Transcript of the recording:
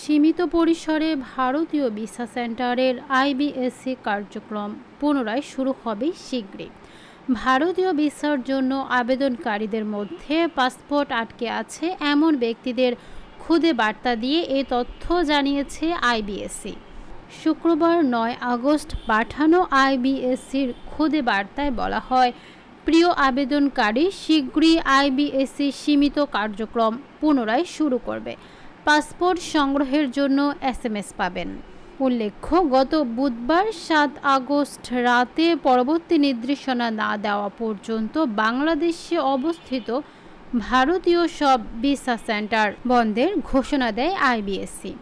সীমিত পরিসরে ভারতীয় ভিসা সেন্টারের আইবিএসসি কার্যক্রম পুনরায় শুরু হবে শীঘ্রই ভারতীয় ভিসার জন্য আবেদনকারীদের মধ্যে পাসপোর্ট আটকে আছে এমন ব্যক্তিদের খুদে বার্তা দিয়ে এ তথ্য জানিয়েছে আইবিএসসি শুক্রবার নয় আগস্ট পাঠানো আইবিএসসির খুদে বার্তায় বলা হয় প্রিয় আবেদনকারী শীঘ্রই আইবিএসসি সীমিত কার্যক্রম পুনরায় শুরু করবে পাসপোর্ট সংগ্রহের জন্য এসএমএস পাবেন উল্লেখ্য গত বুধবার সাত আগস্ট রাতে পরবর্তী নির্দেশনা না দেওয়া পর্যন্ত বাংলাদেশে অবস্থিত ভারতীয় সব ভিসা সেন্টার বন্ধের ঘোষণা দেয় আইবিএসসি